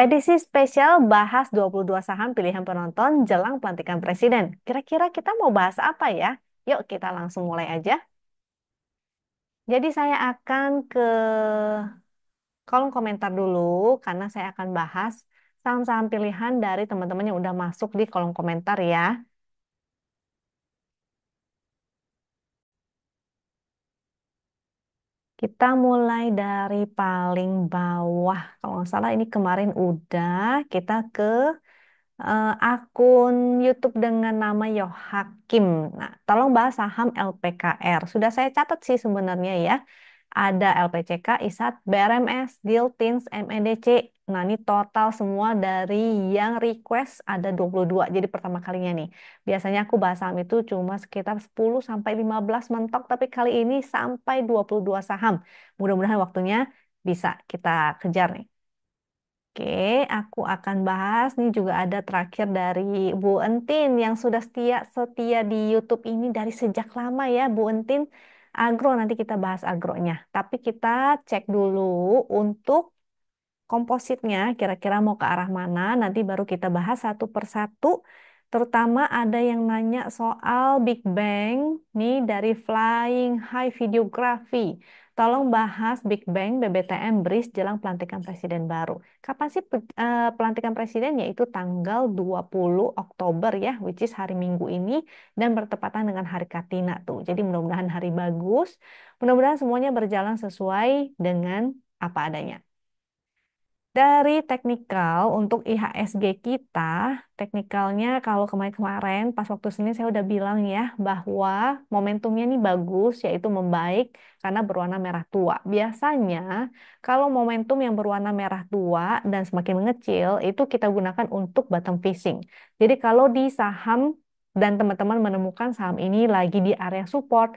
Edisi spesial bahas 22 saham pilihan penonton jelang pelantikan presiden. Kira-kira kita mau bahas apa ya? Yuk kita langsung mulai aja. Jadi saya akan ke kolom komentar dulu karena saya akan bahas saham-saham pilihan dari teman-teman yang udah masuk di kolom komentar ya. Kita mulai dari paling bawah. Kalau nggak salah ini kemarin udah kita ke uh, akun YouTube dengan nama Yohakim. Nah, tolong bahas saham LPKR. Sudah saya catat sih sebenarnya ya ada LPCK, ISAT, BRMS, DILTINS, MEDC. Nah, ini total semua dari yang request ada 22. Jadi pertama kalinya nih. Biasanya aku bahas saham itu cuma sekitar 10 sampai 15 mentok, tapi kali ini sampai 22 saham. Mudah-mudahan waktunya bisa kita kejar nih. Oke, aku akan bahas nih juga ada terakhir dari Bu Entin yang sudah setia setia di YouTube ini dari sejak lama ya Bu Entin. Agro nanti kita bahas agronya. Tapi kita cek dulu untuk kompositnya kira-kira mau ke arah mana. Nanti baru kita bahas satu persatu. Terutama ada yang nanya soal Big Bang nih dari Flying High Videography. Tolong bahas Big Bang BBTM BRIS jelang pelantikan presiden baru. Kapan sih eh, pelantikan presiden? Yaitu tanggal 20 Oktober ya, which is hari Minggu ini dan bertepatan dengan hari Katina tuh. Jadi mudah-mudahan hari bagus, mudah-mudahan semuanya berjalan sesuai dengan apa adanya. Dari teknikal untuk IHSG kita, teknikalnya kalau kemarin-kemarin pas waktu Senin saya udah bilang ya bahwa momentumnya ini bagus yaitu membaik karena berwarna merah tua. Biasanya kalau momentum yang berwarna merah tua dan semakin mengecil itu kita gunakan untuk bottom fishing. Jadi kalau di saham dan teman-teman menemukan saham ini lagi di area support,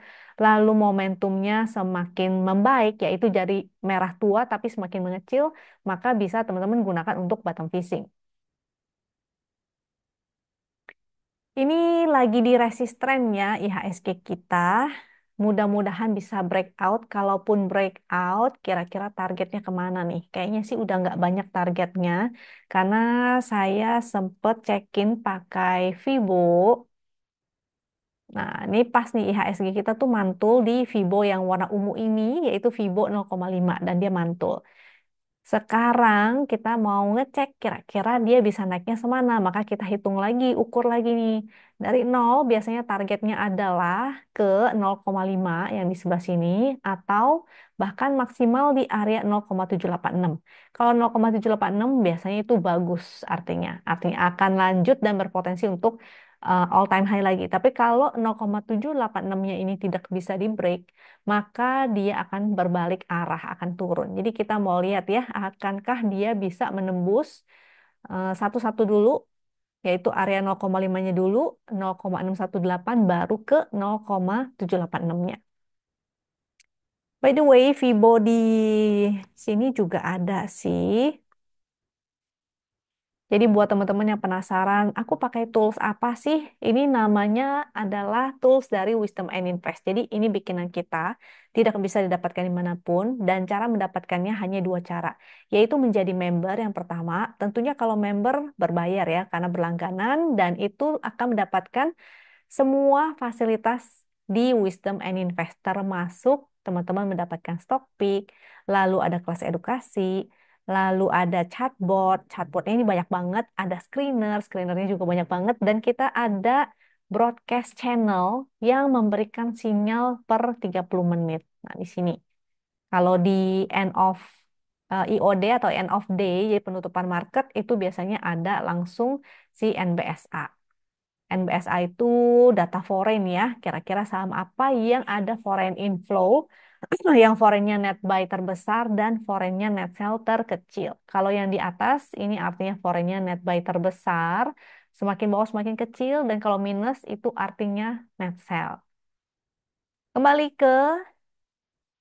lalu momentumnya semakin membaik, yaitu jari merah tua tapi semakin mengecil, maka bisa teman-teman gunakan untuk bottom fishing. Ini lagi di resistennya IHSG kita. Mudah-mudahan bisa breakout. Kalaupun breakout, kira-kira targetnya kemana nih? Kayaknya sih udah nggak banyak targetnya. Karena saya sempet in pakai Vibo. Nah, ini pas nih IHSG kita tuh mantul di fibo yang warna ungu ini, yaitu fibo 0,5 dan dia mantul. Sekarang kita mau ngecek kira-kira dia bisa naiknya semana, maka kita hitung lagi, ukur lagi nih. Dari 0 biasanya targetnya adalah ke 0,5 yang di sebelah sini, atau bahkan maksimal di area 0,786. Kalau 0,786 biasanya itu bagus artinya. Artinya akan lanjut dan berpotensi untuk uh, eh, all time high lagi. Tapi kalau 0,786-nya ini tidak bisa di break, maka dia akan berbalik arah, akan turun. Jadi kita mau lihat ya, akankah dia bisa menembus eh, satu-satu uh, dulu, yaitu area 0,5-nya dulu, 0,618 baru ke 0,786-nya. By the way, fibo di sini juga ada sih. Jadi buat teman-teman yang penasaran, aku pakai tools apa sih? Ini namanya adalah tools dari Wisdom and Invest. Jadi ini bikinan kita, tidak bisa didapatkan dimanapun, dan cara mendapatkannya hanya dua cara, yaitu menjadi member yang pertama, tentunya kalau member berbayar ya, karena berlangganan, dan itu akan mendapatkan semua fasilitas di Wisdom and Invest, termasuk teman-teman mendapatkan stock pick, lalu ada kelas edukasi, lalu ada chatbot, chatbotnya ini banyak banget, ada screener, screenernya juga banyak banget, dan kita ada broadcast channel yang memberikan sinyal per 30 menit. Nah, di sini. Kalau di end of uh, eh, IOD atau end of day, jadi penutupan market, itu biasanya ada langsung si NBSA. NBSA itu data foreign ya, kira-kira saham apa yang ada foreign inflow Nah, yang foreignnya net buy terbesar dan foreignnya net sell terkecil. Kalau yang di atas ini artinya foreignnya net buy terbesar, semakin bawah semakin kecil, dan kalau minus itu artinya net sell. Kembali ke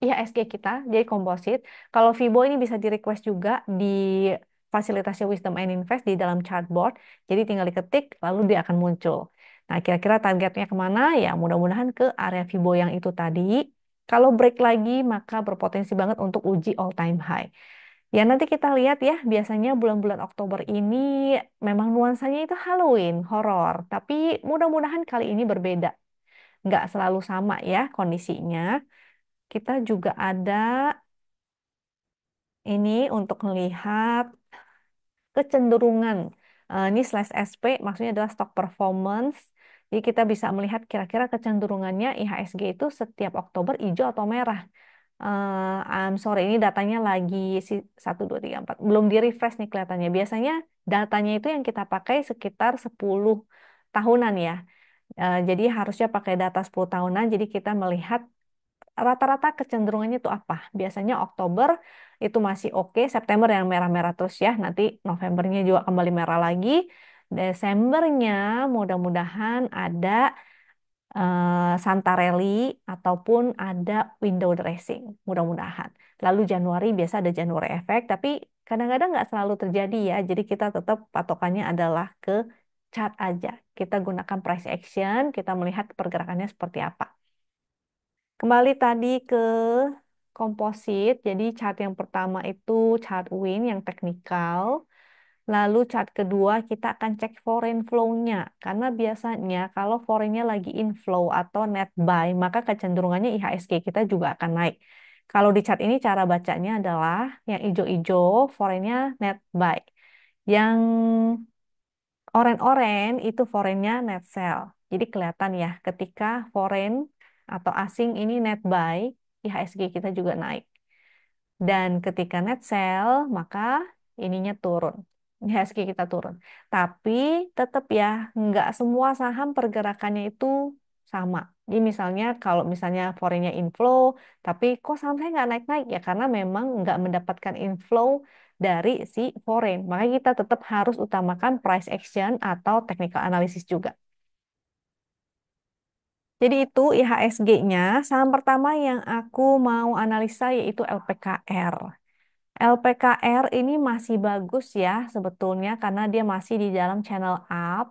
IHSG kita, jadi komposit. Kalau Fibo ini bisa di-request juga di fasilitasnya Wisdom and Invest di dalam chartboard. Jadi tinggal diketik, lalu dia akan muncul. Nah, kira-kira targetnya kemana? Ya, mudah-mudahan ke area Fibo yang itu tadi kalau break lagi, maka berpotensi banget untuk uji all time high. Ya nanti kita lihat ya, biasanya bulan-bulan Oktober ini memang nuansanya itu Halloween, horor. Tapi mudah-mudahan kali ini berbeda. Nggak selalu sama ya kondisinya. Kita juga ada ini untuk melihat kecenderungan. Eh, ini slash SP maksudnya adalah stock performance jadi kita bisa melihat kira-kira kecenderungannya IHSG itu setiap Oktober hijau atau merah. Uh, I'm sorry, ini datanya lagi 1, 2, 3, 4. Belum di-refresh nih kelihatannya. Biasanya datanya itu yang kita pakai sekitar 10 tahunan ya. Uh, jadi harusnya pakai data 10 tahunan, jadi kita melihat rata-rata kecenderungannya itu apa? Biasanya Oktober itu masih oke, okay. September yang merah-merah terus ya, nanti Novembernya juga kembali merah lagi, Desembernya mudah-mudahan ada uh, eh, Rally ataupun ada window dressing, mudah-mudahan. Lalu Januari biasa ada Januari Effect tapi kadang-kadang nggak selalu terjadi ya. Jadi kita tetap patokannya adalah ke chart aja. Kita gunakan price action, kita melihat pergerakannya seperti apa. Kembali tadi ke komposit, jadi chart yang pertama itu chart win yang teknikal. Lalu chart kedua kita akan cek foreign flow-nya. Karena biasanya kalau foreign-nya lagi inflow atau net buy, maka kecenderungannya IHSG kita juga akan naik. Kalau di chart ini cara bacanya adalah yang ijo-ijo foreign-nya net buy. Yang oren-oren itu foreign-nya net sell. Jadi kelihatan ya ketika foreign atau asing ini net buy, IHSG kita juga naik. Dan ketika net sell, maka ininya turun. IHSG kita turun. Tapi tetap ya, nggak semua saham pergerakannya itu sama. Jadi misalnya kalau misalnya foreignnya inflow, tapi kok saham saya nggak naik-naik ya karena memang nggak mendapatkan inflow dari si foreign. Makanya kita tetap harus utamakan price action atau technical analysis juga. Jadi itu IHSG-nya. Saham pertama yang aku mau analisa yaitu LPKR. LPKR ini masih bagus ya sebetulnya karena dia masih di dalam channel up.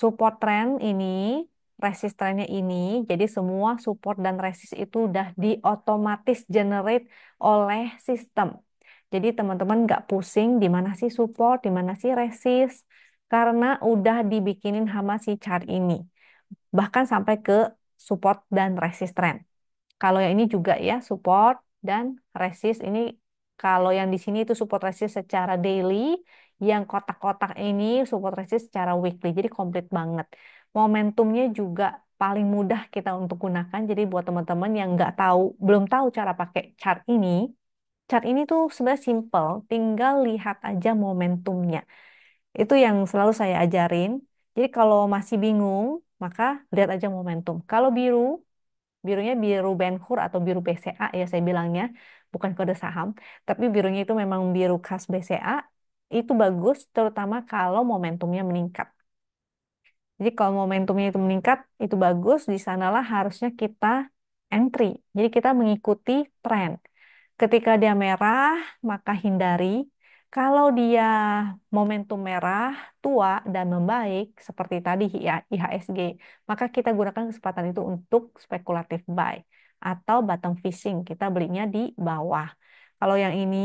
Support trend ini, resist ini, jadi semua support dan resist itu udah di diotomatis generate oleh sistem. Jadi teman-teman nggak pusing di mana sih support, di mana sih resist, karena udah dibikinin sama si chart ini. Bahkan sampai ke support dan resist trend. Kalau yang ini juga ya, support dan resist ini kalau yang di sini itu support resist secara daily, yang kotak-kotak ini support resist secara weekly. Jadi komplit banget. Momentumnya juga paling mudah kita untuk gunakan. Jadi buat teman-teman yang nggak tahu, belum tahu cara pakai chart ini, chart ini tuh sebenarnya simple, tinggal lihat aja momentumnya. Itu yang selalu saya ajarin. Jadi kalau masih bingung, maka lihat aja momentum. Kalau biru, birunya biru Benhur atau biru BCA ya saya bilangnya bukan kode saham, tapi birunya itu memang biru khas BCA, itu bagus terutama kalau momentumnya meningkat. Jadi kalau momentumnya itu meningkat, itu bagus, di sanalah harusnya kita entry. Jadi kita mengikuti tren. Ketika dia merah, maka hindari. Kalau dia momentum merah, tua, dan membaik, seperti tadi IHSG, maka kita gunakan kesempatan itu untuk spekulatif buy atau bottom fishing. Kita belinya di bawah. Kalau yang ini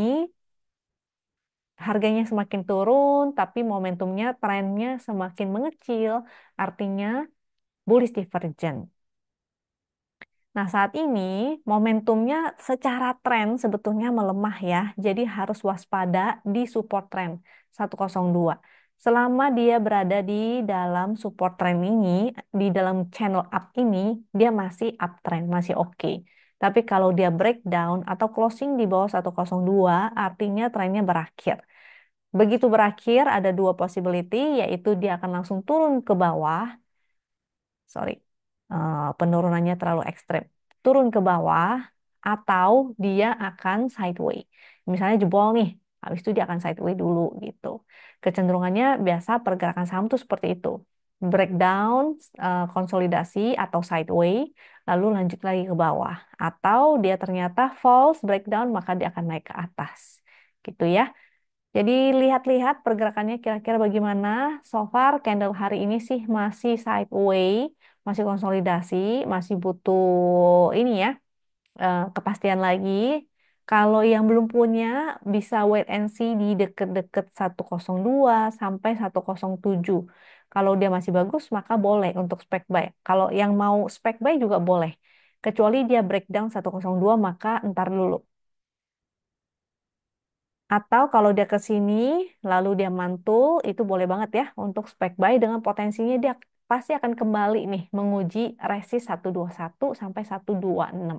harganya semakin turun, tapi momentumnya, trennya semakin mengecil, artinya bullish divergent. Nah, saat ini momentumnya secara tren sebetulnya melemah ya, jadi harus waspada di support trend 102. Selama dia berada di dalam support trend ini, di dalam channel up ini, dia masih uptrend, masih oke. Okay. Tapi kalau dia breakdown atau closing di bawah 102, artinya trennya berakhir. Begitu berakhir, ada dua possibility, yaitu dia akan langsung turun ke bawah. Sorry, eh, penurunannya terlalu ekstrim. Turun ke bawah, atau dia akan sideways. Misalnya jebol nih, habis itu dia akan sideways dulu gitu. Kecenderungannya biasa pergerakan saham tuh seperti itu. Breakdown, eh, konsolidasi atau sideways, lalu lanjut lagi ke bawah. Atau dia ternyata false breakdown, maka dia akan naik ke atas. Gitu ya. Jadi lihat-lihat pergerakannya kira-kira bagaimana. So far candle hari ini sih masih sideways, masih konsolidasi, masih butuh ini ya, eh, kepastian lagi kalau yang belum punya, bisa wait and see di deket-deket 102 sampai 107. Kalau dia masih bagus, maka boleh untuk spec buy. Kalau yang mau spec buy juga boleh. Kecuali dia breakdown 102, maka ntar dulu. Atau kalau dia ke sini, lalu dia mantul, itu boleh banget ya untuk spec buy dengan potensinya dia pasti akan kembali nih menguji resist 121 sampai 126.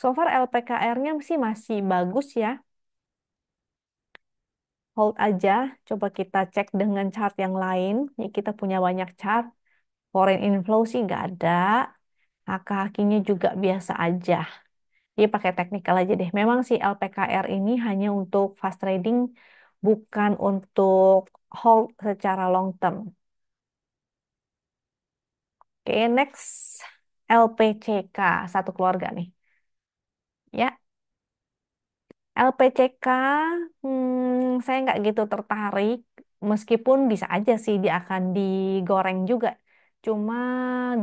So far LPKR-nya sih masih bagus ya. Hold aja, coba kita cek dengan chart yang lain. Ini kita punya banyak chart. Foreign inflow sih nggak ada. Maka juga biasa aja. Dia pakai teknikal aja deh. Memang sih LPKR ini hanya untuk fast trading, bukan untuk hold secara long term. Oke, okay, next LPCK, satu keluarga nih. Ya, LPCK, hmm, saya nggak gitu tertarik. Meskipun bisa aja sih dia akan digoreng juga. Cuma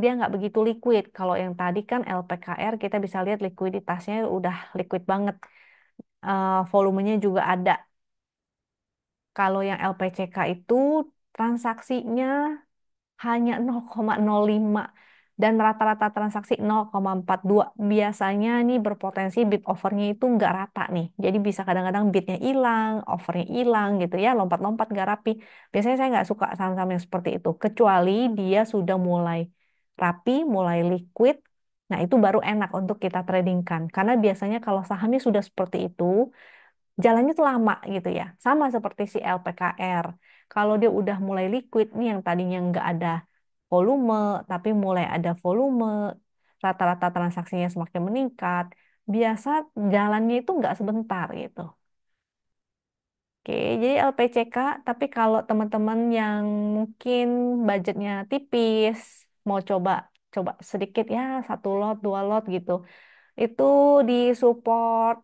dia nggak begitu liquid. Kalau yang tadi kan LPKR kita bisa lihat likuiditasnya udah liquid banget. Uh, volumenya juga ada. Kalau yang LPCK itu transaksinya hanya 0,05 dan rata-rata transaksi 0,42. Biasanya nih berpotensi bid overnya itu nggak rata nih. Jadi bisa kadang-kadang bidnya hilang, overnya hilang gitu ya, lompat-lompat nggak rapi. Biasanya saya nggak suka saham-saham yang seperti itu, kecuali dia sudah mulai rapi, mulai liquid, Nah, itu baru enak untuk kita tradingkan. Karena biasanya kalau sahamnya sudah seperti itu, jalannya tuh lama gitu ya. Sama seperti si LPKR. Kalau dia udah mulai liquid nih yang tadinya nggak ada volume, tapi mulai ada volume, rata-rata transaksinya semakin meningkat, biasa jalannya itu nggak sebentar gitu. Oke, jadi LPCK, tapi kalau teman-teman yang mungkin budgetnya tipis, mau coba coba sedikit ya, satu lot, dua lot gitu. Itu di support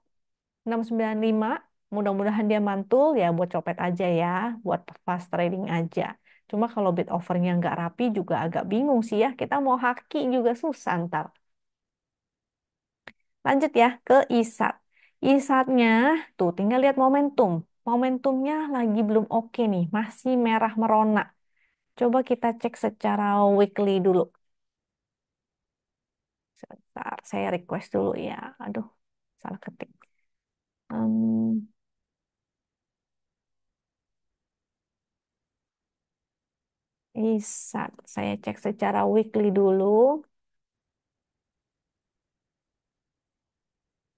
695, mudah-mudahan dia mantul ya buat copet aja ya, buat fast trading aja. Cuma kalau bid overnya nggak rapi juga agak bingung sih ya. Kita mau haki juga susah ntar. Lanjut ya ke isat. Isatnya tuh tinggal lihat momentum. Momentumnya lagi belum oke nih, masih merah merona. Coba kita cek secara weekly dulu. Sebentar, saya request dulu ya. Aduh, salah ketik. Um, Bisa. Saya cek secara weekly dulu.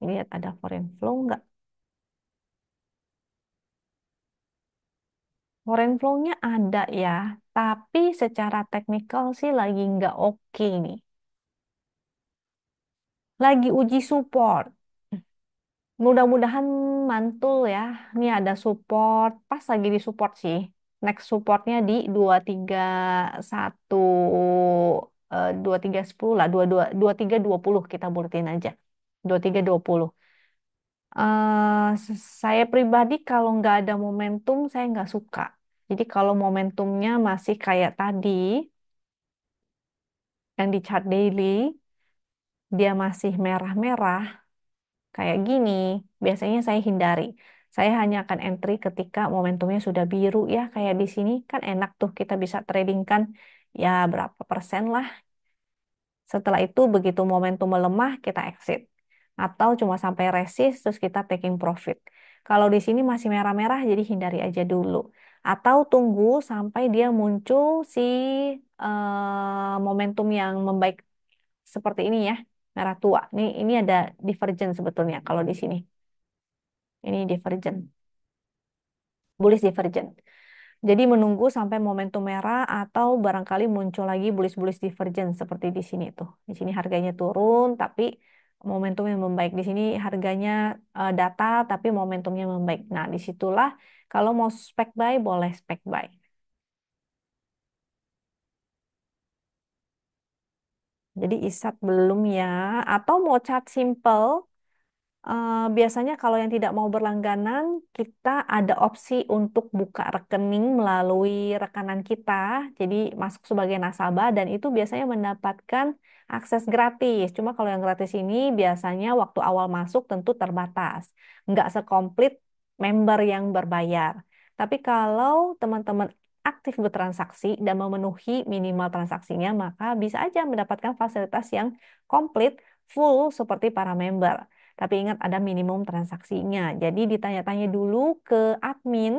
Lihat ada foreign flow nggak? Foreign flow-nya ada ya, tapi secara teknikal sih lagi nggak oke nih. Lagi uji support. Mudah-mudahan mantul ya. Ini ada support, pas lagi di support sih next supportnya di dua tiga satu 231 eh, tiga 2310 lah dua puluh kita buletin aja dua tiga 2320 puluh. Eh, saya pribadi kalau nggak ada momentum saya nggak suka jadi kalau momentumnya masih kayak tadi yang di chart daily dia masih merah-merah kayak gini biasanya saya hindari saya hanya akan entry ketika momentumnya sudah biru ya, kayak di sini kan enak tuh kita bisa trading kan ya berapa persen lah. Setelah itu begitu momentum melemah kita exit atau cuma sampai resist terus kita taking profit. Kalau di sini masih merah-merah jadi hindari aja dulu atau tunggu sampai dia muncul si uh, momentum yang membaik seperti ini ya merah tua. Nih ini ada divergen sebetulnya kalau di sini. Ini divergen. Bullish divergen. Jadi menunggu sampai momentum merah atau barangkali muncul lagi bullish-bullish divergen seperti di sini tuh. Di sini harganya turun tapi momentum yang membaik. Di sini harganya uh, data tapi momentumnya membaik. Nah, disitulah kalau mau spec buy boleh spec buy. Jadi isat belum ya. Atau mau chart simple Uh, biasanya kalau yang tidak mau berlangganan, kita ada opsi untuk buka rekening melalui rekanan kita. Jadi masuk sebagai nasabah dan itu biasanya mendapatkan akses gratis. Cuma kalau yang gratis ini biasanya waktu awal masuk tentu terbatas. Nggak sekomplit member yang berbayar. Tapi kalau teman-teman aktif bertransaksi dan memenuhi minimal transaksinya, maka bisa aja mendapatkan fasilitas yang komplit, full seperti para member. Tapi ingat ada minimum transaksinya. Jadi ditanya-tanya dulu ke admin.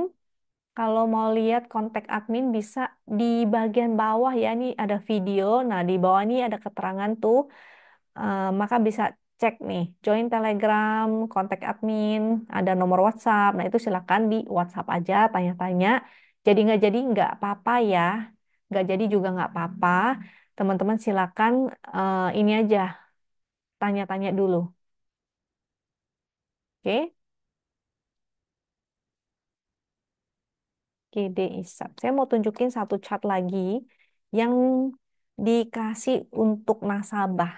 Kalau mau lihat kontak admin bisa di bagian bawah ya. Ini ada video. Nah di bawah ini ada keterangan tuh. Uh, maka bisa cek nih, join Telegram, kontak admin, ada nomor WhatsApp. Nah itu silakan di WhatsApp aja tanya-tanya. Jadi nggak jadi nggak apa-apa ya, nggak jadi juga nggak apa-apa. Teman-teman silakan uh, ini aja tanya-tanya dulu. Oke. GD isap. Saya mau tunjukin satu chart lagi yang dikasih untuk nasabah.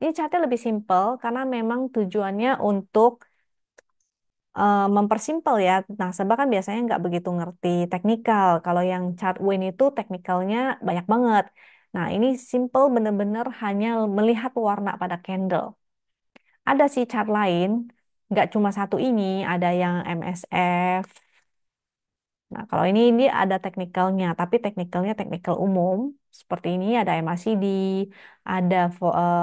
Ini chartnya lebih simple karena memang tujuannya untuk eh, mempersimpel ya. Nasabah kan biasanya nggak begitu ngerti teknikal. Kalau yang chart win itu teknikalnya banyak banget. Nah ini simple bener-bener hanya melihat warna pada candle. Ada sih chart lain nggak cuma satu ini, ada yang MSF. Nah, kalau ini ini ada teknikalnya, tapi teknikalnya teknikal umum seperti ini ada MACD, ada uh,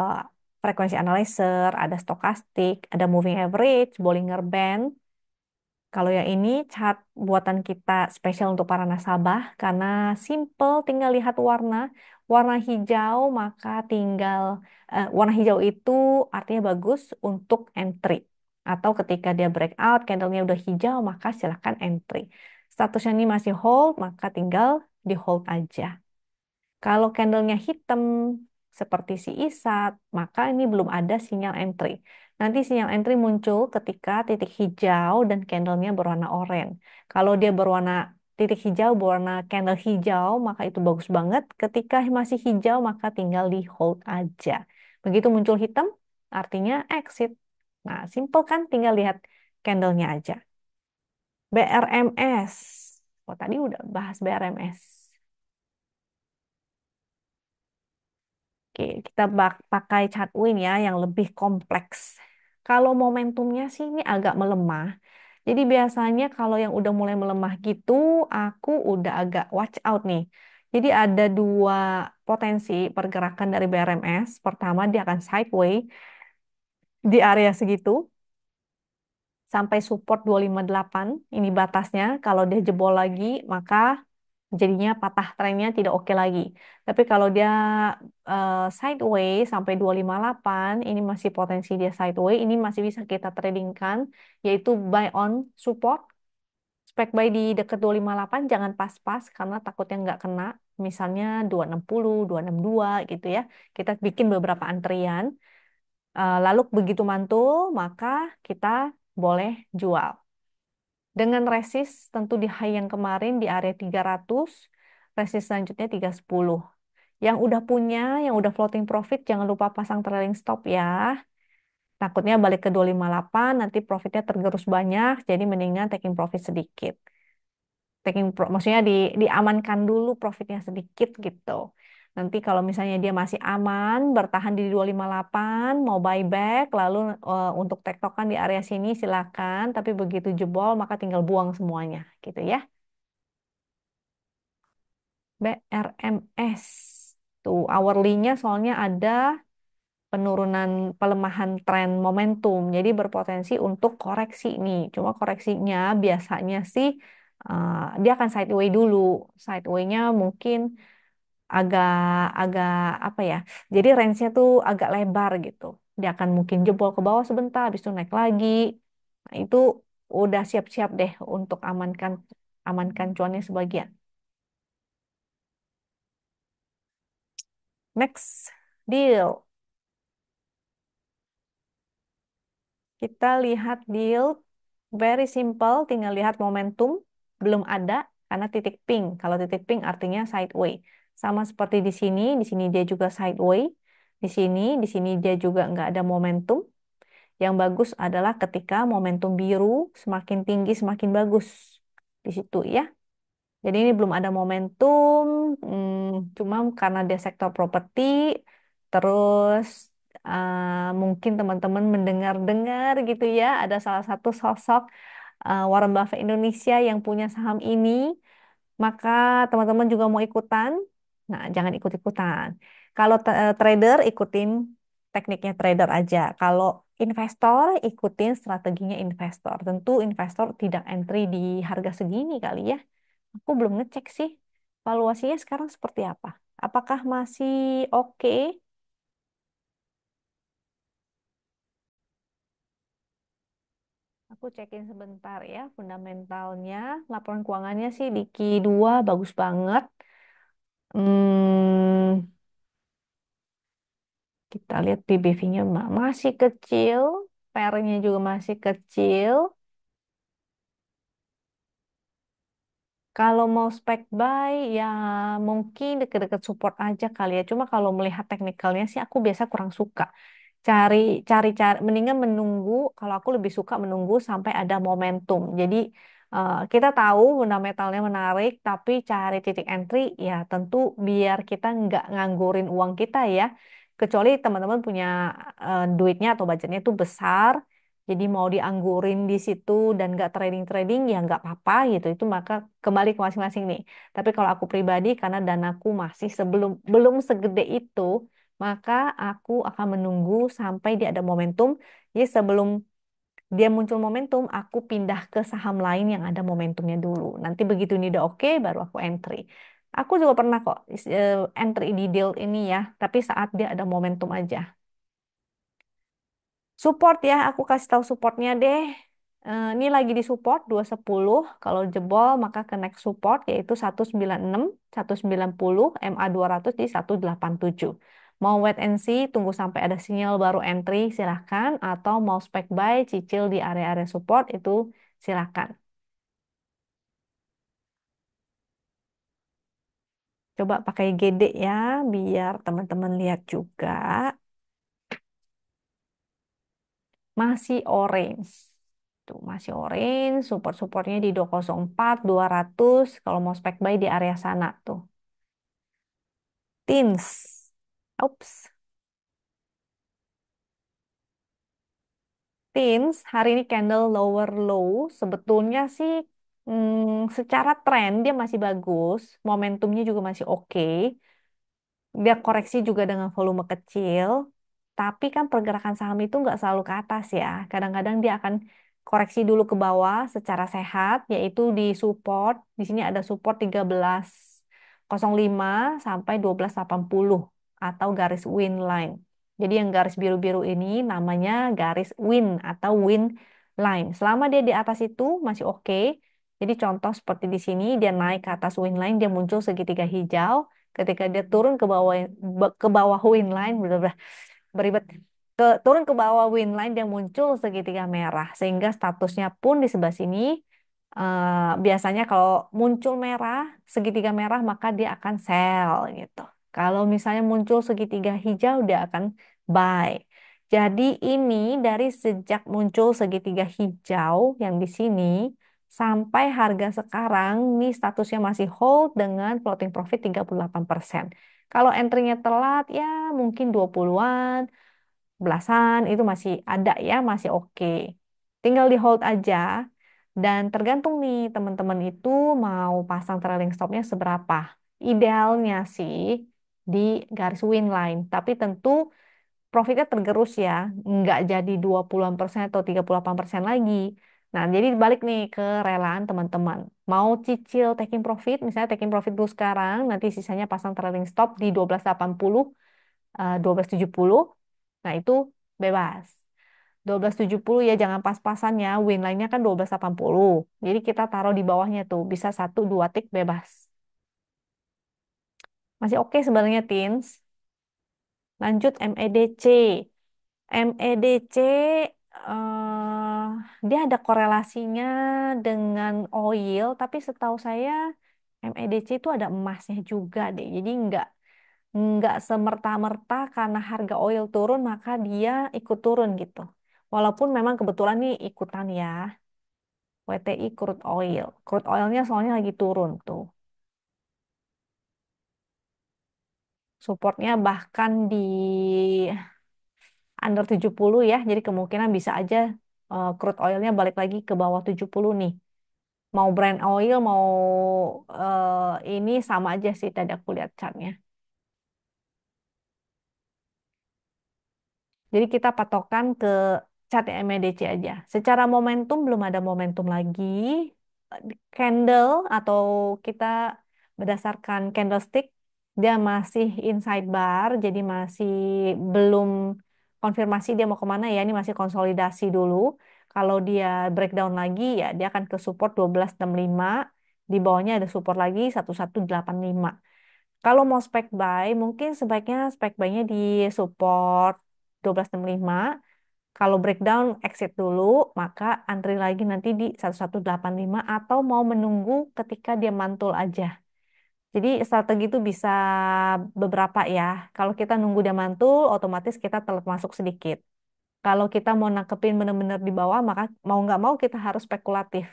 frekuensi analyzer, ada stokastik, ada moving average, Bollinger Band. Kalau yang ini chart buatan kita spesial untuk para nasabah karena simple tinggal lihat warna. Warna hijau maka tinggal uh, warna hijau itu artinya bagus untuk entry atau ketika dia breakout, candlenya udah hijau, maka silahkan entry. Statusnya ini masih hold, maka tinggal di hold aja. Kalau candlenya hitam, seperti si isat, maka ini belum ada sinyal entry. Nanti sinyal entry muncul ketika titik hijau dan candlenya berwarna orange. Kalau dia berwarna titik hijau, berwarna candle hijau, maka itu bagus banget. Ketika masih hijau, maka tinggal di hold aja. Begitu muncul hitam, artinya exit. Nah, simple kan tinggal lihat candlenya aja. BRMS. Oh, tadi udah bahas BRMS. Oke, kita pakai chart Win ya yang lebih kompleks. Kalau momentumnya sih ini agak melemah. Jadi biasanya kalau yang udah mulai melemah gitu, aku udah agak watch out nih. Jadi ada dua potensi pergerakan dari BRMS. Pertama, dia akan sideways di area segitu sampai support 258 ini batasnya kalau dia jebol lagi maka jadinya patah trennya tidak oke lagi tapi kalau dia uh, sideways sampai 258 ini masih potensi dia sideways ini masih bisa kita tradingkan yaitu buy on support spek buy di dekat 258 jangan pas-pas karena takutnya nggak kena misalnya 260 262 gitu ya kita bikin beberapa antrian Eh, lalu begitu mantul, maka kita boleh jual. Dengan resist tentu di high yang kemarin di area 300, resist selanjutnya 310. Yang udah punya, yang udah floating profit, jangan lupa pasang trailing stop ya. Takutnya balik ke 258, nanti profitnya tergerus banyak, jadi mendingan taking profit sedikit. Taking pro, maksudnya di, diamankan dulu profitnya sedikit gitu. Nanti kalau misalnya dia masih aman, bertahan di 258, mau buyback, lalu uh, untuk tektokan di area sini silakan, tapi begitu jebol maka tinggal buang semuanya gitu ya. BRMS. Tuh, hourly-nya soalnya ada penurunan pelemahan tren momentum. Jadi berpotensi untuk koreksi nih. Cuma koreksinya biasanya sih uh, dia akan sideways dulu. sidewaysnya nya mungkin agak agak apa ya jadi range-nya tuh agak lebar gitu dia akan mungkin jebol ke bawah sebentar habis itu naik lagi nah, itu udah siap-siap deh untuk amankan amankan cuannya sebagian next deal Kita lihat deal. very simple, tinggal lihat momentum, belum ada, karena titik pink. Kalau titik pink artinya sideways. Sama seperti di sini, di sini dia juga sideways. Di sini, di sini dia juga nggak ada momentum. Yang bagus adalah ketika momentum biru semakin tinggi semakin bagus. Di situ ya. Jadi ini belum ada momentum, hmm, cuma karena dia sektor properti, terus uh, mungkin teman-teman mendengar-dengar gitu ya, ada salah satu sosok uh, Warren Buffett Indonesia yang punya saham ini, maka teman-teman juga mau ikutan, Nah, jangan ikut-ikutan. Kalau eh, trader ikutin tekniknya trader aja. Kalau investor ikutin strateginya investor. Tentu investor tidak entry di harga segini kali ya. Aku belum ngecek sih valuasinya sekarang seperti apa. Apakah masih oke? Okay? Aku cekin sebentar ya fundamentalnya. Laporan keuangannya sih di Q2 bagus banget. Hmm, kita lihat BBV-nya masih kecil, pernya juga masih kecil. Kalau mau spek buy, ya mungkin deket-deket support aja kali ya. Cuma kalau melihat teknikalnya sih aku biasa kurang suka. Cari, cari, cari. Mendingan menunggu. Kalau aku lebih suka menunggu sampai ada momentum. Jadi uh, kita tahu fundamentalnya menarik, tapi cari titik entry ya tentu biar kita nggak nganggurin uang kita ya. Kecuali teman-teman punya uh, duitnya atau budgetnya itu besar, jadi mau dianggurin di situ dan nggak trading-trading ya nggak apa-apa gitu. Itu maka kembali ke masing-masing nih. Tapi kalau aku pribadi karena danaku masih sebelum belum segede itu, maka aku akan menunggu sampai dia ada momentum. ya sebelum dia muncul momentum, aku pindah ke saham lain yang ada momentumnya dulu. Nanti begitu ini udah oke, baru aku entry. Aku juga pernah kok eh, entry di deal ini ya, tapi saat dia ada momentum aja. Support ya, aku kasih tahu supportnya deh. Eh, ini lagi di support 210, kalau jebol maka ke next support yaitu 196, 190, MA 200 di 187. Mau wait and see, tunggu sampai ada sinyal baru entry, silahkan. Atau mau spec buy, cicil di area-area support, itu silahkan. Coba pakai GD ya, biar teman-teman lihat juga. Masih orange. Tuh, masih orange, support-supportnya di 204, 200, kalau mau spec buy di area sana tuh. Teens. Ups. Teens, hari ini candle lower low. Sebetulnya sih hmm, secara tren dia masih bagus. Momentumnya juga masih oke. Dia koreksi juga dengan volume kecil. Tapi kan pergerakan saham itu nggak selalu ke atas ya. Kadang-kadang dia akan koreksi dulu ke bawah secara sehat, yaitu di support. Di sini ada support 13.05 sampai 12.80 atau garis win line. Jadi yang garis biru-biru ini namanya garis win atau win line. Selama dia di atas itu masih oke. Okay. Jadi contoh seperti di sini dia naik ke atas win line dia muncul segitiga hijau. Ketika dia turun ke bawah ke bawah win line berubah beribet ke turun ke bawah win line dia muncul segitiga merah sehingga statusnya pun di sebelah sini uh, biasanya kalau muncul merah segitiga merah maka dia akan sell gitu. Kalau misalnya muncul segitiga hijau, dia akan buy. Jadi ini dari sejak muncul segitiga hijau yang di sini sampai harga sekarang ini statusnya masih hold dengan floating profit 38%. Kalau entry-nya telat ya mungkin 20-an, belasan itu masih ada ya, masih oke. Tinggal di hold aja. Dan tergantung nih teman-teman itu mau pasang trailing stopnya seberapa. Idealnya sih di garis win line. Tapi tentu profitnya tergerus ya, nggak jadi 20% atau 38% lagi. Nah, jadi balik nih ke relaan teman-teman. Mau cicil taking profit, misalnya taking profit dulu sekarang, nanti sisanya pasang trailing stop di 1280, eh, tujuh 1270. Nah, itu bebas. 1270 ya jangan pas-pasan ya, win line-nya kan 1280. Jadi kita taruh di bawahnya tuh, bisa 1 2 tick bebas. Masih oke sebenarnya, Teens. Lanjut MEDC. MEDC eh, dia ada korelasinya dengan oil, tapi setahu saya MEDC itu ada emasnya juga deh. Jadi nggak nggak semerta-merta karena harga oil turun maka dia ikut turun gitu. Walaupun memang kebetulan nih ikutan ya. WTI crude oil. Crude oilnya soalnya lagi turun tuh. supportnya bahkan di under 70 ya. Jadi kemungkinan bisa aja uh, crude oilnya balik lagi ke bawah 70 nih. Mau brand oil, mau uh, ini sama aja sih tadi aku lihat chartnya. Jadi kita patokan ke chart MEDC aja. Secara momentum belum ada momentum lagi. Candle atau kita berdasarkan candlestick dia masih inside bar, jadi masih belum konfirmasi dia mau kemana ya, ini masih konsolidasi dulu. Kalau dia breakdown lagi ya dia akan ke support 1265, di bawahnya ada support lagi 1185. Kalau mau spek buy, mungkin sebaiknya spek buy-nya di support 1265, kalau breakdown exit dulu, maka antri lagi nanti di 1185 atau mau menunggu ketika dia mantul aja. Jadi strategi itu bisa beberapa ya. Kalau kita nunggu dia mantul, otomatis kita telat masuk sedikit. Kalau kita mau nangkepin benar-benar di bawah, maka mau nggak mau kita harus spekulatif.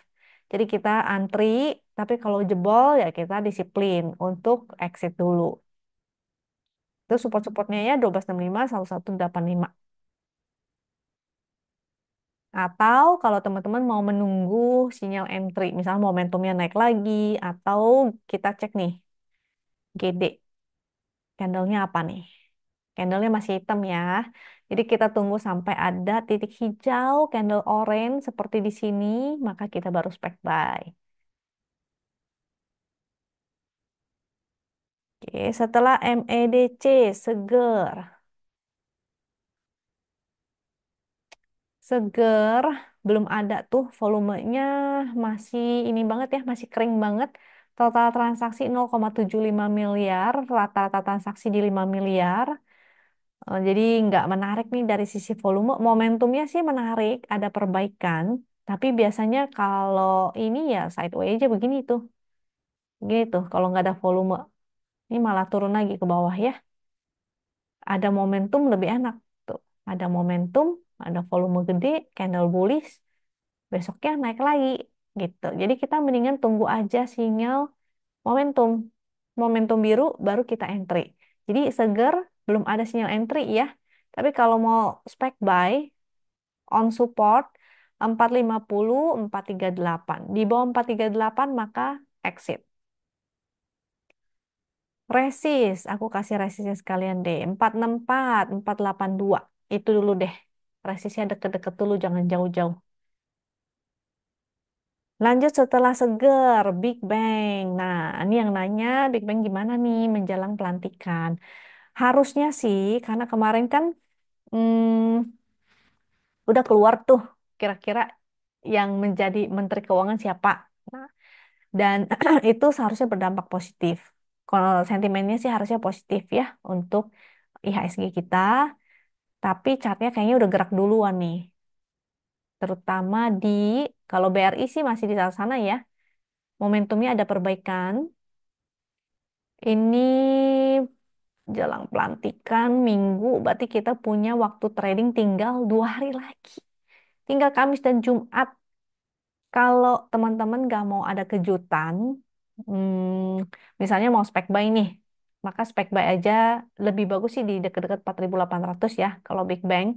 Jadi kita antri, tapi kalau jebol ya kita disiplin untuk exit dulu. Itu support-supportnya ya 1265, 1185. Atau kalau teman-teman mau menunggu sinyal entry, misalnya momentumnya naik lagi, atau kita cek nih, GD. Candlenya apa nih? Candlenya masih hitam ya. Jadi kita tunggu sampai ada titik hijau, candle orange seperti di sini, maka kita baru spek buy. Oke, setelah MEDC seger. Seger, belum ada tuh volumenya, masih ini banget ya, masih kering banget total transaksi 0,75 miliar, rata-rata transaksi di 5 miliar. Eh, jadi nggak menarik nih dari sisi volume. Momentumnya sih menarik, ada perbaikan. Tapi biasanya kalau ini ya sideways aja begini tuh. Begini tuh, kalau nggak ada volume. Ini malah turun lagi ke bawah ya. Ada momentum lebih enak. tuh. Ada momentum, ada volume gede, candle bullish. Besoknya naik lagi gitu. Jadi kita mendingan tunggu aja sinyal momentum. Momentum biru baru kita entry. Jadi seger belum ada sinyal entry ya. Tapi kalau mau spec buy on support 450, 438. Di bawah 438 maka exit. Resist, aku kasih resistnya sekalian deh. 464, 482. Itu dulu deh. Resistnya deket-deket dulu, jangan jauh-jauh. Lanjut setelah seger, Big Bang. Nah, ini yang nanya Big Bang gimana nih menjelang pelantikan. Harusnya sih, karena kemarin kan hmm, udah keluar tuh kira-kira yang menjadi Menteri Keuangan siapa. Nah, dan itu seharusnya berdampak positif. Kalau sentimennya sih harusnya positif ya untuk IHSG kita, tapi catnya kayaknya udah gerak duluan nih terutama di kalau BRI sih masih di sana ya. Momentumnya ada perbaikan. Ini jelang pelantikan minggu, berarti kita punya waktu trading tinggal dua hari lagi. Tinggal Kamis dan Jumat. Kalau teman-teman nggak mau ada kejutan, hmm, misalnya mau spek buy nih, maka spek buy aja lebih bagus sih di dekat-dekat 4.800 ya kalau Big Bang.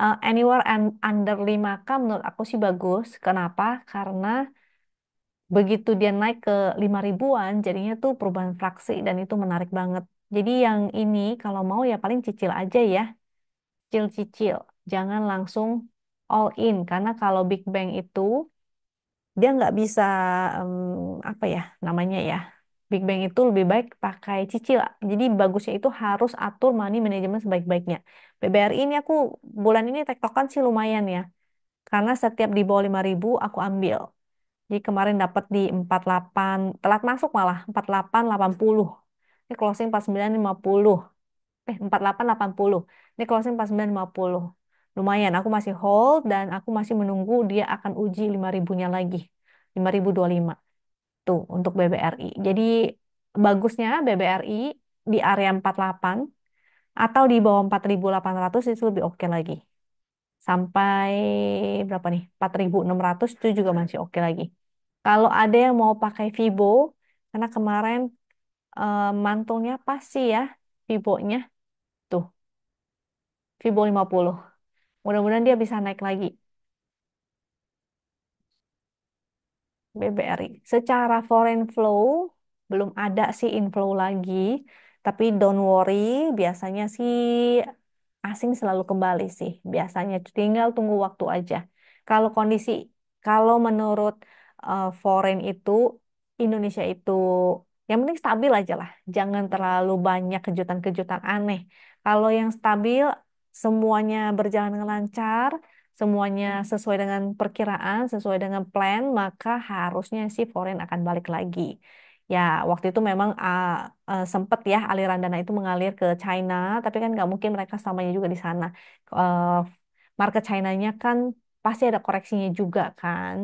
Uh, anywhere and under 5K menurut aku sih bagus. Kenapa? Karena begitu dia naik ke 5 ribuan, jadinya tuh perubahan fraksi dan itu menarik banget. Jadi yang ini kalau mau ya paling cicil aja ya. Cicil-cicil. Jangan langsung all in. Karena kalau Big Bang itu dia nggak bisa, um, apa ya namanya ya, Big Bang itu lebih baik pakai cicil. Jadi bagusnya itu harus atur money management sebaik-baiknya. BBRI ini aku bulan ini tektokan sih lumayan ya. Karena setiap di bawah 5000 aku ambil. Jadi kemarin dapat di 48, telat masuk malah 4880. Ini closing 4950. Eh 4880. Ini closing 4950. Lumayan, aku masih hold dan aku masih menunggu dia akan uji 5000-nya lagi. 5025. Gitu untuk BBRI. Jadi bagusnya BBRI di area 48 atau di bawah 4.800 itu lebih oke okay lagi. Sampai berapa nih? 4.600 itu juga masih oke okay lagi. Kalau ada yang mau pakai Fibo karena kemarin eh, mantulnya pasti ya Fibonya Tuh. Fibo 50. Mudah-mudahan dia bisa naik lagi. BBRI. Secara foreign flow belum ada sih inflow lagi, tapi don't worry, biasanya sih asing selalu kembali sih. Biasanya tinggal tunggu waktu aja. Kalau kondisi kalau menurut uh, foreign itu Indonesia itu yang penting stabil aja lah. Jangan terlalu banyak kejutan-kejutan aneh. Kalau yang stabil semuanya berjalan dengan lancar, semuanya hmm. sesuai dengan perkiraan, sesuai dengan plan, maka harusnya si foreign akan balik lagi. Ya, waktu itu memang uh, uh, e, sempat ya aliran dana itu mengalir ke China, tapi kan nggak mungkin mereka samanya juga di sana. Uh, market China-nya kan pasti ada koreksinya juga kan,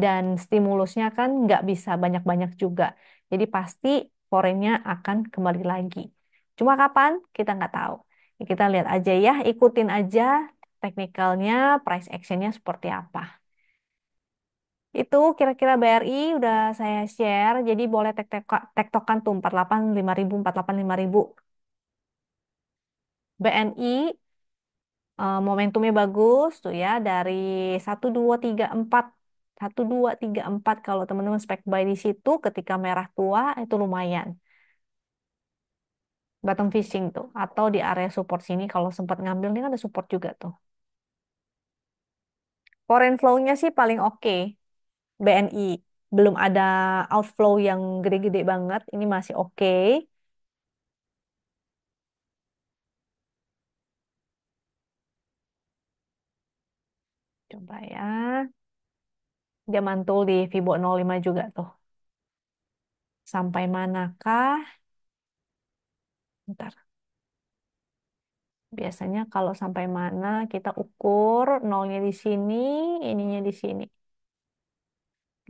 dan stimulusnya kan nggak bisa banyak-banyak juga. Jadi pasti foreign-nya akan kembali lagi. Cuma kapan kita nggak tahu. Kita lihat aja ya, ikutin aja teknikalnya, price actionnya seperti apa. Itu kira-kira BRI udah saya share, jadi boleh tektokan tuh 48 5000 48 BNI momentumnya bagus tuh ya dari satu dua tiga empat, satu dua tiga empat kalau teman-teman spek buy di situ ketika merah tua itu lumayan. Bottom fishing tuh atau di area support sini kalau sempat ngambil ini kan ada support juga tuh. Foreign flow-nya sih paling oke, BNI. Belum ada outflow yang gede-gede banget, ini masih oke. Coba ya, dia mantul di Vibo 05 juga tuh. Sampai manakah? Ntar. Biasanya kalau sampai mana kita ukur nolnya di sini, ininya di sini.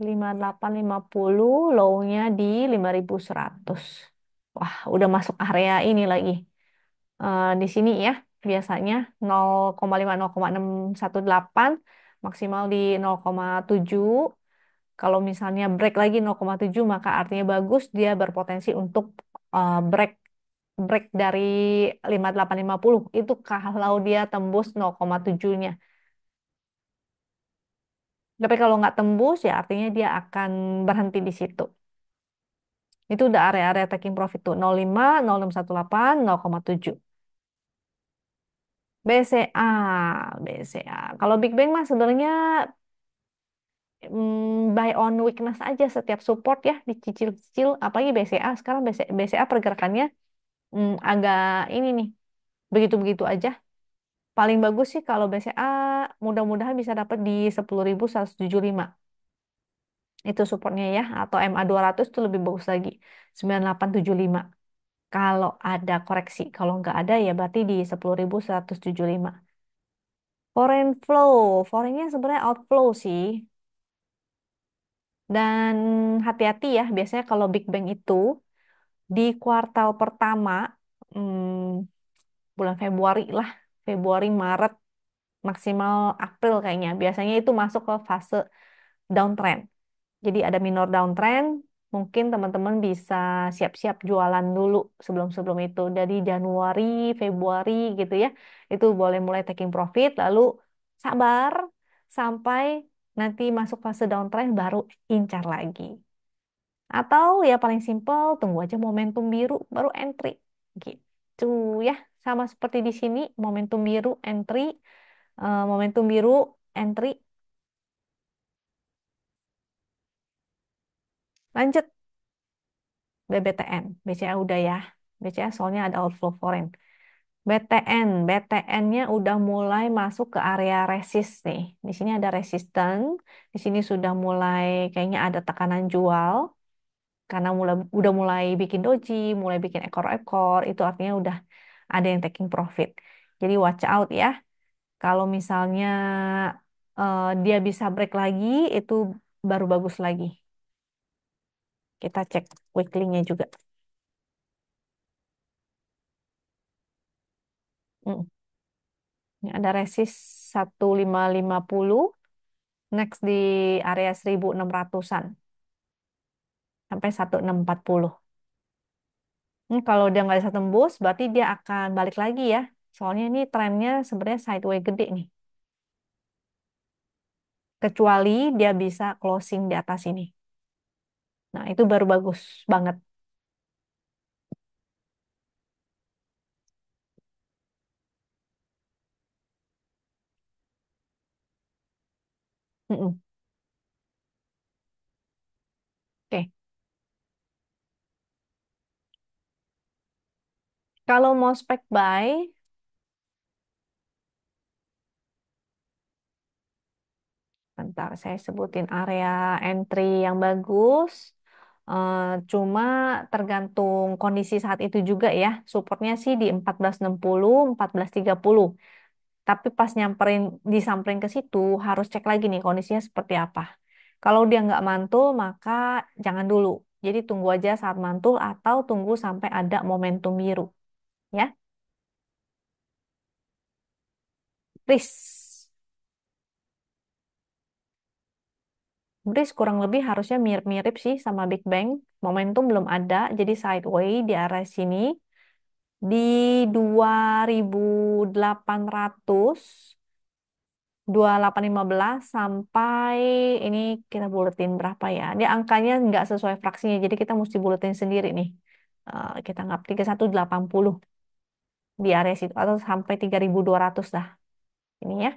5850, low-nya di 5100. Wah, udah masuk area ini lagi. Uh, di sini ya, biasanya 0,5-0,618, maksimal di 0,7. Kalau misalnya break lagi 0,7, maka artinya bagus, dia berpotensi untuk uh, break break dari 5850 itu kalau dia tembus 0,7-nya. Tapi kalau nggak tembus ya artinya dia akan berhenti di situ. Itu udah area-area taking profit tuh 05, 0618, 0,7. BCA, BCA. Kalau Big Bang mah sebenarnya mm, buy on weakness aja setiap support ya dicicil-cicil apalagi BCA sekarang BCA pergerakannya mm, agak ini nih begitu-begitu aja paling bagus sih kalau BCA mudah-mudahan bisa dapat di 10.175 itu supportnya ya atau MA 200 itu lebih bagus lagi 9875 kalau ada koreksi kalau nggak ada ya berarti di 10.175 foreign flow foreignnya sebenarnya outflow sih dan hati-hati ya biasanya kalau big bang itu di kuartal pertama hmm, bulan Februari lah, Februari Maret maksimal April kayaknya. Biasanya itu masuk ke fase downtrend. Jadi ada minor downtrend, mungkin teman-teman bisa siap-siap jualan dulu sebelum-sebelum itu. Dari Januari, Februari gitu ya. Itu boleh mulai taking profit, lalu sabar sampai nanti masuk fase downtrend baru incar lagi. Atau ya paling simple, tunggu aja momentum biru baru entry. Gitu ya. Sama seperti di sini, momentum biru entry, eh, momentum biru entry. Lanjut. BBTN, BCA udah ya. BCA soalnya ada outflow foreign. BTN, BTN-nya udah mulai masuk ke area resist nih. Di sini ada resisten, di sini sudah mulai kayaknya ada tekanan jual karena mulai udah mulai bikin doji, mulai bikin ekor-ekor, itu artinya udah ada yang taking profit. Jadi watch out ya. Kalau misalnya uh, dia bisa break lagi, itu baru bagus lagi. Kita cek weekly-nya juga. Hmm. Ini ada resist 1550, next di area 1600-an sampai 1640. Hmm, kalau dia nggak bisa tembus, berarti dia akan balik lagi ya. Soalnya ini trennya sebenarnya sideways gede nih. Kecuali dia bisa closing di atas ini. Nah, itu baru bagus banget. Mm -mm. Kalau mau spek buy, bentar saya sebutin area entry yang bagus. Uh, cuma tergantung kondisi saat itu juga ya. Supportnya sih di 1460, 1430. Tapi pas nyamperin disamperin ke situ harus cek lagi nih kondisinya seperti apa. Kalau dia nggak mantul maka jangan dulu. Jadi tunggu aja saat mantul atau tunggu sampai ada momentum biru ya. please, please kurang lebih harusnya mirip-mirip sih sama Big Bang. Momentum belum ada, jadi sideways di area sini. Di 2800 2815 sampai ini kita buletin berapa ya? Dia angkanya nggak sesuai fraksinya, jadi kita mesti buletin sendiri nih. Eh, kita anggap 3180 di area situ atau sampai 3200 dah ini ya.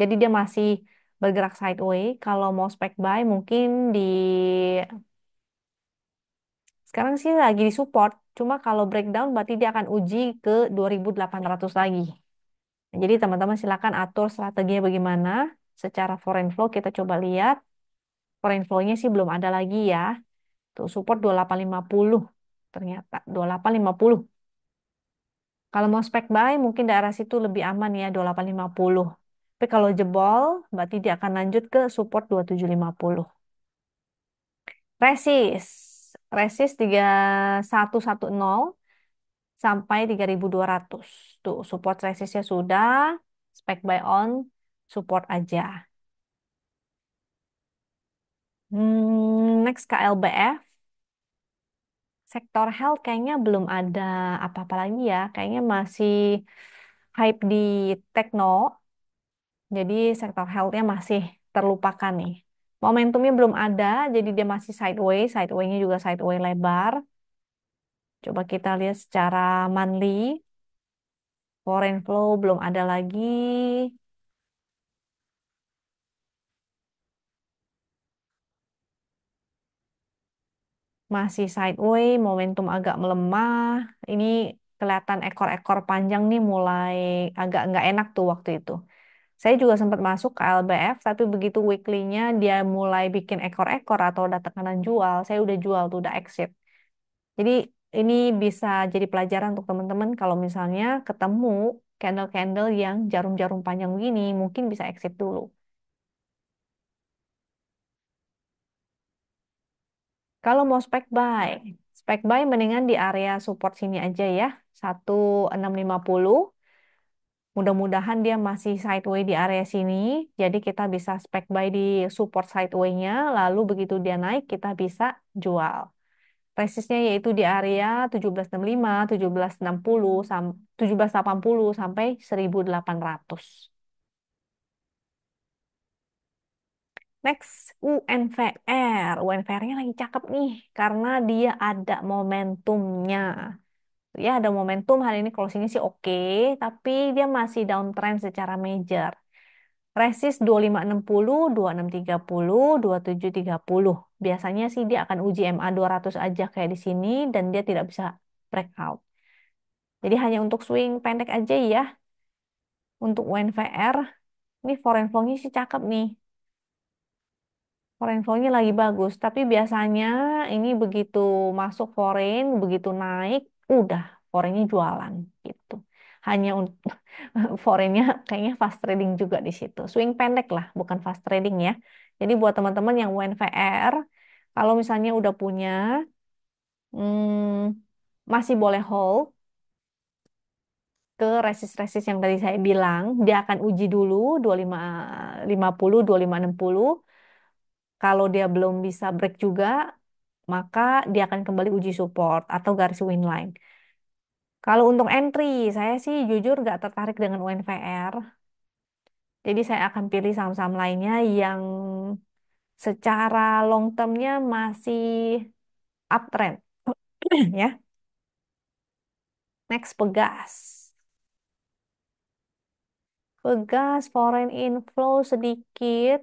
Jadi dia masih bergerak sideways. Kalau mau spec buy mungkin di sekarang sih lagi di support. Cuma kalau breakdown berarti dia akan uji ke 2800 lagi. jadi teman-teman silakan atur strateginya bagaimana. Secara foreign flow kita coba lihat. Foreign flow-nya sih belum ada lagi ya. Tuh support 2850 ternyata 2850 kalau mau spek buy mungkin daerah situ lebih aman ya 2850. Tapi kalau jebol berarti dia akan lanjut ke support 2750. Resist. Resist 3110 sampai 3200. Tuh support resistnya sudah, spek buy on support aja. Hmm, next KLBF sektor health kayaknya belum ada apa-apa lagi ya. Kayaknya masih hype di techno. Jadi sektor healthnya masih terlupakan nih. Momentumnya belum ada, jadi dia masih sideways. Sideways-nya juga sideways lebar. Coba kita lihat secara monthly. Foreign flow belum ada lagi. masih sideways, momentum agak melemah. Ini kelihatan ekor-ekor panjang nih mulai agak nggak enak tuh waktu itu. Saya juga sempat masuk ke LBF, tapi begitu weekly-nya dia mulai bikin ekor-ekor atau ada tekanan jual, saya udah jual tuh, udah exit. Jadi ini bisa jadi pelajaran untuk teman-teman kalau misalnya ketemu candle-candle yang jarum-jarum panjang gini, mungkin bisa exit dulu. Kalau mau spek buy, hmm. spek buy mendingan di area support sini aja ya, 1650. Mudah-mudahan dia masih sideway di area sini, jadi kita bisa spek buy di support sideway-nya, lalu begitu dia naik kita bisa jual. Resistnya yaitu di area 1765, 1760, 1780 sampai 1800. Next, UNVR. UNVR-nya lagi cakep nih, karena dia ada momentumnya. Ya, ada momentum hari ini kalau sini sih oke, tapi dia masih downtrend secara major. Resist 2560, 2630, 2730. Biasanya sih dia akan uji MA 200 aja kayak di sini, dan dia tidak bisa breakout. Jadi hanya untuk swing pendek aja ya. Untuk UNVR, ini foreign flow-nya sih cakep nih Foreign flow-nya lagi bagus, tapi biasanya ini begitu masuk foreign, begitu naik, udah foreignnya jualan gitu. Hanya untuk foreignnya kayaknya fast trading juga di situ. Swing pendek lah, bukan fast trading ya. Jadi buat teman-teman yang UNVR, kalau misalnya udah punya, hmm, masih boleh hold ke resist-resist yang tadi saya bilang, dia akan uji dulu 2550, 2560, kalau dia belum bisa break juga, maka dia akan kembali uji support atau garis winline. Kalau untuk entry, saya sih jujur nggak tertarik dengan UNVR. Jadi saya akan pilih saham-saham lainnya yang secara long termnya masih uptrend. ya. Next, Pegas. Pegas foreign inflow sedikit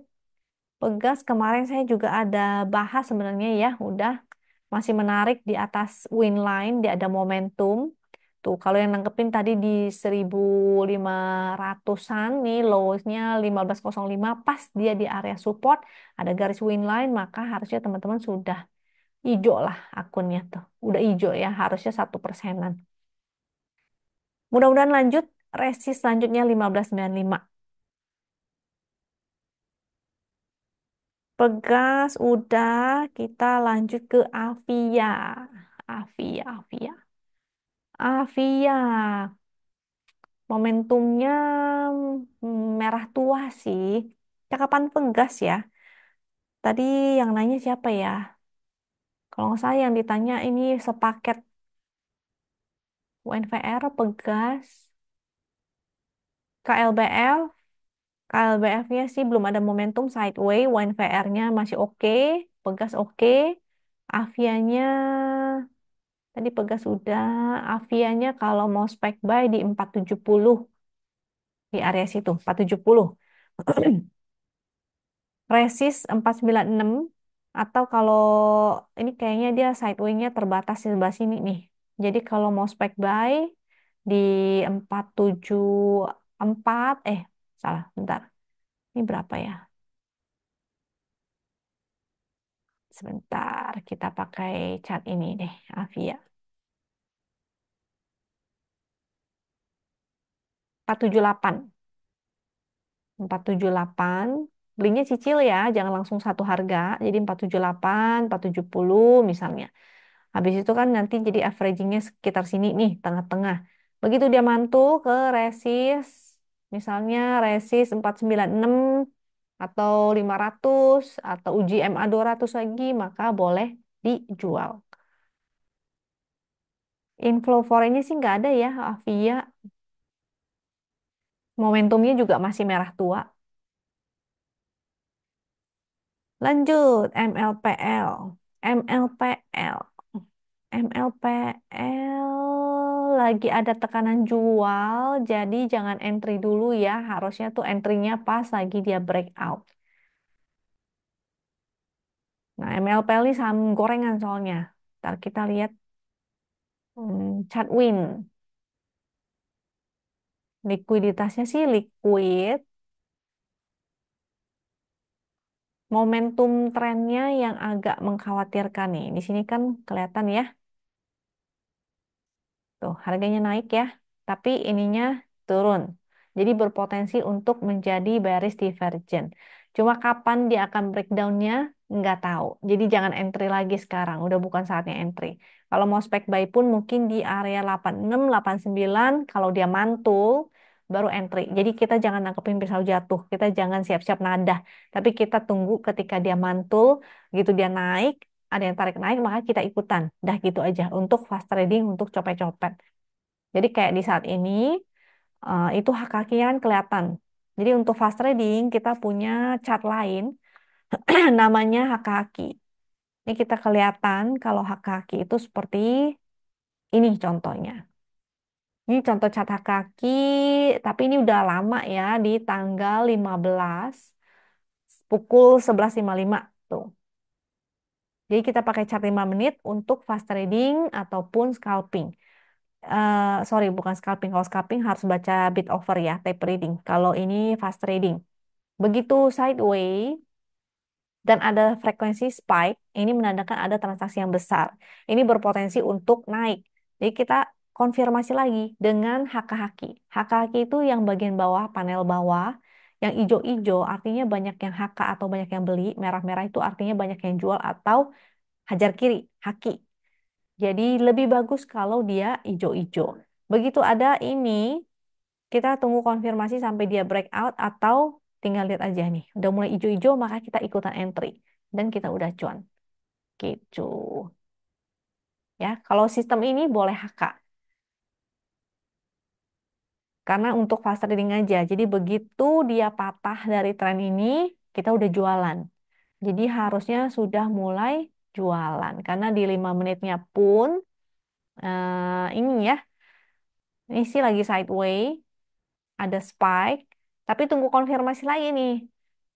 Pegas kemarin saya juga ada bahas sebenarnya ya, udah masih menarik di atas win line, dia ada momentum. Tuh, kalau yang nangkepin tadi di 1500-an nih low-nya 1505 pas dia di area support, ada garis win line, maka harusnya teman-teman sudah hijau lah akunnya tuh. Udah hijau ya, harusnya satu persenan. Mudah-mudahan lanjut, resist selanjutnya 1595. Pegas udah, kita lanjut ke avia. Avia, avia. Avia. Momentumnya hmm, merah tua sih. Cakapan pegas ya. Tadi yang nanya siapa ya? Kalau nggak salah yang ditanya ini sepaket UNVR, Pegas, KLBL, klbf nya sih belum ada momentum sideways, wine VR-nya masih oke, Pegas oke, Avianya tadi Pegas sudah, Avianya kalau mau spek buy di 470 di area situ 470. Resist 496 atau kalau ini kayaknya dia sideways-nya terbatas di sebelah sini nih. Jadi kalau mau spek buy di empat, eh Salah, bentar. Ini berapa ya? Sebentar, kita pakai cat ini deh, Avia. 478. 478, belinya cicil ya, jangan langsung satu harga. Jadi 478, 470 misalnya. Habis itu kan nanti jadi averagingnya sekitar sini nih, tengah-tengah. Begitu dia mantul ke resist Misalnya resis 496 atau 500 atau uji MA 200 lagi, maka boleh dijual. Inflow foreignnya sih nggak ada ya, Avia. Momentumnya juga masih merah tua. Lanjut, MLPL. MLPL MLPL lagi ada tekanan jual, jadi jangan entry dulu ya. Harusnya tuh entry-nya pas lagi dia breakout. Nah, MLPL ini saham gorengan soalnya. Ntar kita lihat hmm, chart win. Likuiditasnya sih liquid. Momentum trennya yang agak mengkhawatirkan nih. Di sini kan kelihatan ya. Tuh, gitu. harganya naik ya, tapi ininya turun. Jadi berpotensi untuk menjadi bearish divergent. Cuma kapan dia akan breakdownnya nggak tahu. Jadi jangan entry lagi sekarang, udah bukan saatnya entry. Kalau mau spek buy pun mungkin di area 86, 89, kalau dia mantul, baru entry. Jadi kita jangan nangkepin pisau jatuh, kita jangan siap-siap nadah. Tapi kita tunggu ketika dia mantul, gitu dia naik, ada yang tarik naik maka kita ikutan. Dah gitu aja untuk fast trading, untuk copet-copet. Jadi kayak di saat ini eh, itu hak kakinya kan kelihatan. Jadi untuk fast trading kita punya chart lain namanya hak kaki. Ini kita kelihatan kalau hak kaki itu seperti ini contohnya. Ini contoh cat hak kaki, tapi ini udah lama ya di tanggal 15 pukul 11.55 tuh. Jadi kita pakai chart 5 menit untuk fast trading ataupun scalping. Uh, sorry, bukan scalping. Kalau scalping harus baca bit over ya, tape reading. Kalau ini fast trading. Begitu sideways dan ada frekuensi spike, ini menandakan ada transaksi yang besar. Ini berpotensi untuk naik. Jadi kita konfirmasi lagi dengan hak haki. itu yang bagian bawah, panel bawah, yang ijo-ijo artinya banyak yang haka atau banyak yang beli, merah-merah itu artinya banyak yang jual atau hajar kiri, haki. Jadi lebih bagus kalau dia ijo-ijo. Begitu ada ini, kita tunggu konfirmasi sampai dia breakout atau tinggal lihat aja nih. Udah mulai ijo-ijo maka kita ikutan entry. Dan kita udah cuan. Gitu. Ya, kalau sistem ini boleh haka. Karena untuk fast trading aja. Jadi begitu dia patah dari tren ini, kita udah jualan. Jadi harusnya sudah mulai jualan. Karena di lima menitnya pun, uh, ini ya, ini sih lagi sideways, ada spike, tapi tunggu konfirmasi lagi nih.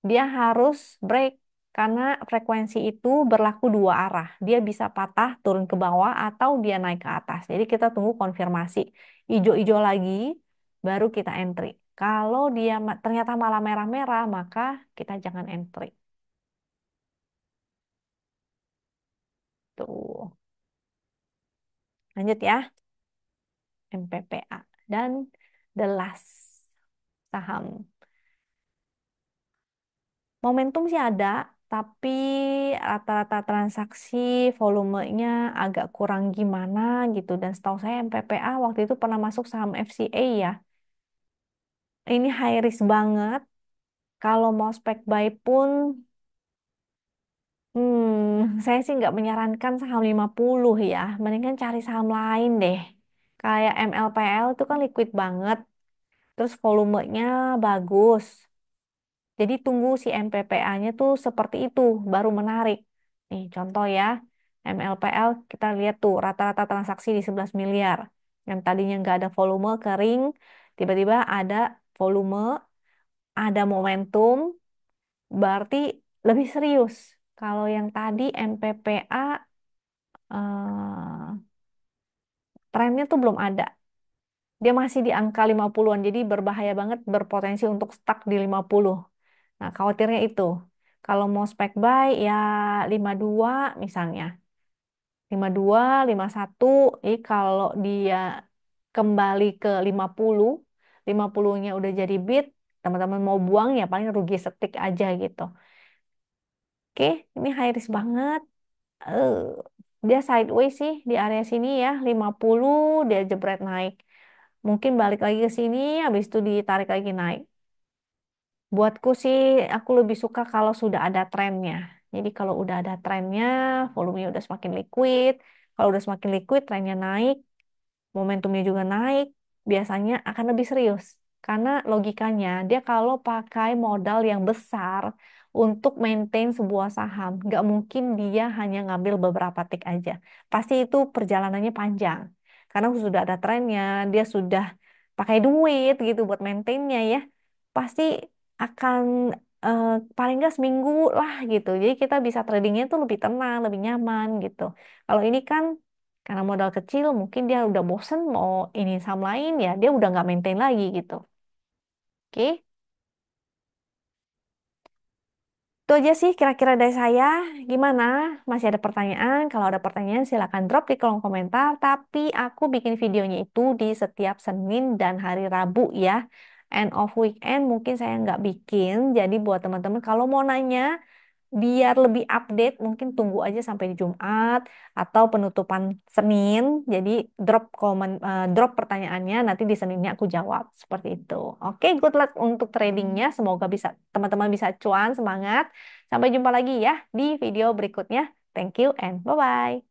Dia harus break karena frekuensi itu berlaku dua arah. Dia bisa patah turun ke bawah atau dia naik ke atas. Jadi kita tunggu konfirmasi. hijau-hijau lagi, baru kita entry. Kalau dia ternyata malah merah-merah, maka kita jangan entry. Tuh. Lanjut ya. MPPA. Dan the last saham. Momentum sih ada, tapi rata-rata transaksi volumenya agak kurang gimana gitu. Dan setahu saya MPPA waktu itu pernah masuk saham FCA ya. Ini high risk banget. Kalau mau spek buy pun, hmm, saya sih nggak menyarankan saham 50 ya. Mendingan cari saham lain deh. Kayak MLPL itu kan liquid banget. Terus volumenya bagus. Jadi tunggu si MPPA-nya tuh seperti itu, baru menarik. Nih, contoh ya, MLPL kita lihat tuh rata-rata transaksi di 11 miliar. Yang tadinya nggak ada volume kering, tiba-tiba ada volume, ada momentum, berarti lebih serius. Kalau yang tadi MPPA eh, trennya tuh belum ada. Dia masih di angka 50-an, jadi berbahaya banget berpotensi untuk stuck di 50. Nah, khawatirnya itu. Kalau mau spek buy ya 52 misalnya. 52, 51, eh, kalau dia kembali ke 50, 50-nya udah jadi bit, teman-teman mau buang ya paling rugi setik aja gitu. Oke, ini high risk banget. Uh, dia sideways sih di area sini ya, 50 dia jebret naik. Mungkin balik lagi ke sini, habis itu ditarik lagi naik. Buatku sih, aku lebih suka kalau sudah ada trennya. Jadi kalau udah ada trennya, volumenya udah semakin liquid. Kalau udah semakin liquid, trennya naik, momentumnya juga naik, biasanya akan lebih serius. Karena logikanya, dia kalau pakai modal yang besar untuk maintain sebuah saham, nggak mungkin dia hanya ngambil beberapa tik aja. Pasti itu perjalanannya panjang. Karena sudah ada trennya, dia sudah pakai duit gitu buat maintainnya ya. Pasti akan uh, paling nggak seminggu lah gitu. Jadi kita bisa tradingnya itu lebih tenang, lebih nyaman gitu. Kalau ini kan karena modal kecil mungkin dia udah bosen mau ini saham lain ya dia udah nggak maintain lagi gitu. Oke. Itu aja sih kira-kira dari saya. Gimana? Masih ada pertanyaan? Kalau ada pertanyaan silahkan drop di kolom komentar. Tapi aku bikin videonya itu di setiap Senin dan hari Rabu ya. End of weekend mungkin saya nggak bikin. Jadi buat teman-teman kalau mau nanya biar lebih update mungkin tunggu aja sampai di Jumat atau penutupan Senin. Jadi drop komen uh, drop pertanyaannya nanti di Seninnya aku jawab seperti itu. Oke, good luck untuk tradingnya. Semoga bisa teman-teman bisa cuan, semangat. Sampai jumpa lagi ya di video berikutnya. Thank you and bye bye.